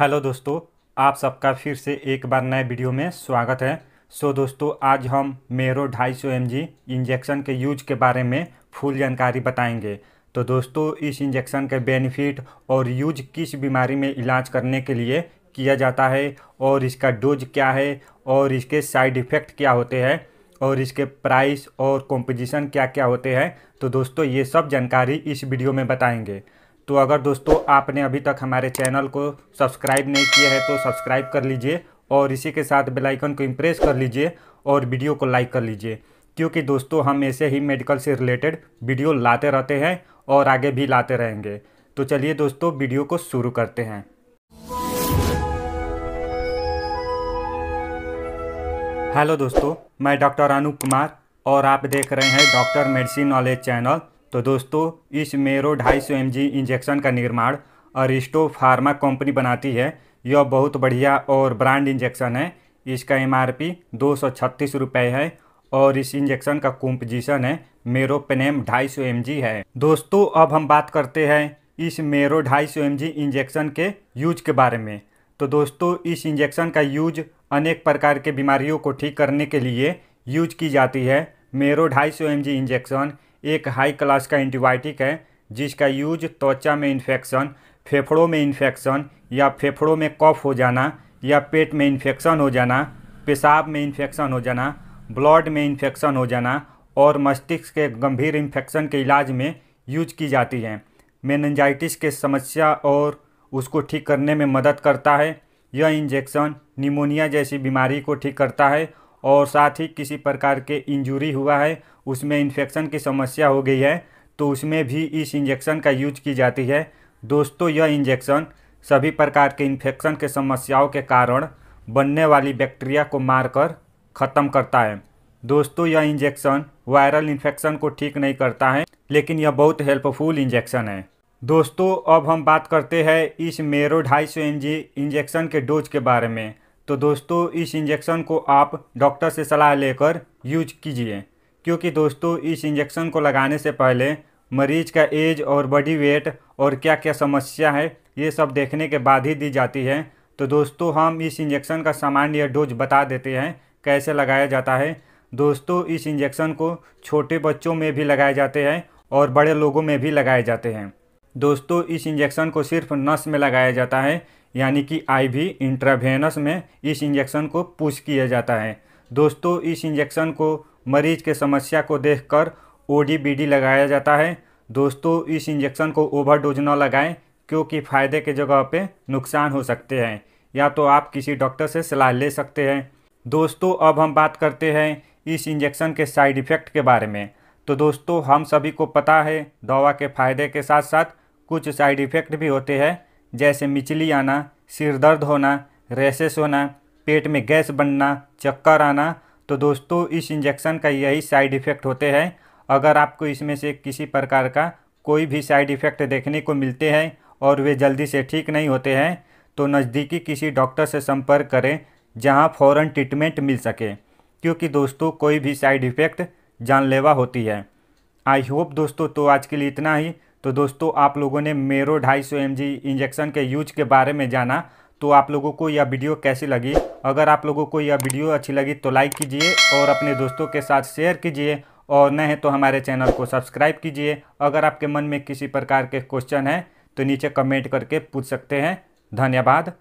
hello दोस्तों आप सबका फिर से एक बार नए वीडियो में स्वागत है सो दोस्तों आज हम मेरो 250 सौ इंजेक्शन के यूज के बारे में फुल जानकारी बताएंगे तो दोस्तों इस इंजेक्शन के बेनिफिट और यूज किस बीमारी में इलाज करने के लिए किया जाता है और इसका डोज क्या है और इसके साइड इफ़ेक्ट क्या होते हैं और इसके प्राइस और कॉम्पोजिशन क्या क्या होते हैं तो दोस्तों ये सब जानकारी इस वीडियो में बताएंगे तो अगर दोस्तों आपने अभी तक हमारे चैनल को सब्सक्राइब नहीं किया है तो सब्सक्राइब कर लीजिए और इसी के साथ बेल आइकन को इम्प्रेस कर लीजिए और वीडियो को लाइक कर लीजिए क्योंकि दोस्तों हम ऐसे ही मेडिकल से रिलेटेड वीडियो लाते रहते हैं और आगे भी लाते रहेंगे तो चलिए दोस्तों वीडियो को शुरू करते हैं हेलो दोस्तों मैं डॉक्टर अनूप कुमार और आप देख रहे हैं डॉक्टर मेडिसिन नॉलेज चैनल तो दोस्तों इस मेरो ढाई सौ एम इंजेक्शन का निर्माण अरिस्टो फार्मा कंपनी बनाती है यह बहुत बढ़िया और ब्रांड इंजेक्शन है इसका एम आर पी दो सौ छत्तीस रुपये है और इस इंजेक्शन का कॉम्पोजिशन है मेरो पेनेम ढाई सौ एम है दोस्तों अब हम बात करते हैं इस मेरो ढाई सौ एम इंजेक्शन के यूज के बारे में तो दोस्तों इस इंजेक्शन का यूज अनेक प्रकार के बीमारियों को ठीक करने के लिए यूज की जाती है मेरो ढाई सौ एम इंजेक्शन एक हाई क्लास का एंटीबायोटिक है जिसका यूज त्वचा में इन्फेक्शन फेफड़ों में इन्फेक्शन या फेफड़ों में कफ हो जाना या पेट में इन्फेक्शन हो जाना पेशाब में इन्फेक्शन हो जाना ब्लड में इन्फेक्शन हो जाना और मस्तिष्क के गंभीर इन्फेक्शन के इलाज में यूज की जाती है मेनजाइटिस के समस्या और उसको ठीक करने में मदद करता है यह इंजेक्शन निमोनिया जैसी बीमारी को ठीक करता है और साथ ही किसी प्रकार के इंजुरी हुआ है उसमें इन्फेक्शन की समस्या हो गई है तो उसमें भी इस इंजेक्शन का यूज की जाती है दोस्तों यह इंजेक्शन सभी प्रकार के इन्फेक्शन के समस्याओं के कारण बनने वाली बैक्टीरिया को मारकर ख़त्म करता है दोस्तों यह इंजेक्शन वायरल इन्फेक्शन को ठीक नहीं करता है लेकिन यह बहुत हेल्पफुल इंजेक्शन है दोस्तों अब हम बात करते हैं इस मेरो ढाई सौ इंजेक्शन के डोज के बारे में तो दोस्तों इस इंजेक्शन को आप डॉक्टर से सलाह लेकर यूज कीजिए क्योंकि दोस्तों इस इंजेक्शन को लगाने से पहले मरीज का एज और बॉडी वेट और क्या क्या समस्या है ये सब देखने के बाद ही दी जाती है तो दोस्तों हम इस इंजेक्शन का सामान्य डोज बता देते हैं कैसे लगाया जाता है दोस्तों इस इंजेक्शन को छोटे बच्चों में भी लगाए जाते हैं और बड़े लोगों में भी लगाए जाते हैं दोस्तों इस इंजेक्शन को सिर्फ नस में लगाया जाता है यानी कि आईवी इंट्राभेनस में इस इंजेक्शन को पुश किया जाता है दोस्तों इस इंजेक्शन को मरीज के समस्या को देखकर ओडीबीडी लगाया जाता है दोस्तों इस इंजेक्शन को ओवरडोज न लगाएं क्योंकि फ़ायदे के जगह पे नुकसान हो सकते हैं या तो आप किसी डॉक्टर से सलाह ले सकते हैं दोस्तों अब हम बात करते हैं इस इंजेक्शन के साइड इफ़ेक्ट के बारे में तो दोस्तों हम सभी को पता है दवा के फ़ायदे के साथ साथ कुछ साइड इफ़ेक्ट भी होते हैं जैसे मिचली आना सिर दर्द होना रेसेस होना पेट में गैस बनना चक्कर आना तो दोस्तों इस इंजेक्शन का यही साइड इफ़ेक्ट होते हैं अगर आपको इसमें से किसी प्रकार का कोई भी साइड इफ़ेक्ट देखने को मिलते हैं और वे जल्दी से ठीक नहीं होते हैं तो नज़दीकी किसी डॉक्टर से संपर्क करें जहां फ़ौरन ट्रीटमेंट मिल सके क्योंकि दोस्तों कोई भी साइड इफ़ेक्ट जानलेवा होती है आई होप दोस्तों तो आज के लिए इतना ही तो दोस्तों आप लोगों ने मेरो ढाई सौ इंजेक्शन के यूज के बारे में जाना तो आप लोगों को यह वीडियो कैसी लगी अगर आप लोगों को यह वीडियो अच्छी लगी तो लाइक कीजिए और अपने दोस्तों के साथ शेयर कीजिए और न है तो हमारे चैनल को सब्सक्राइब कीजिए अगर आपके मन में किसी प्रकार के क्वेश्चन हैं तो नीचे कमेंट करके पूछ सकते हैं धन्यवाद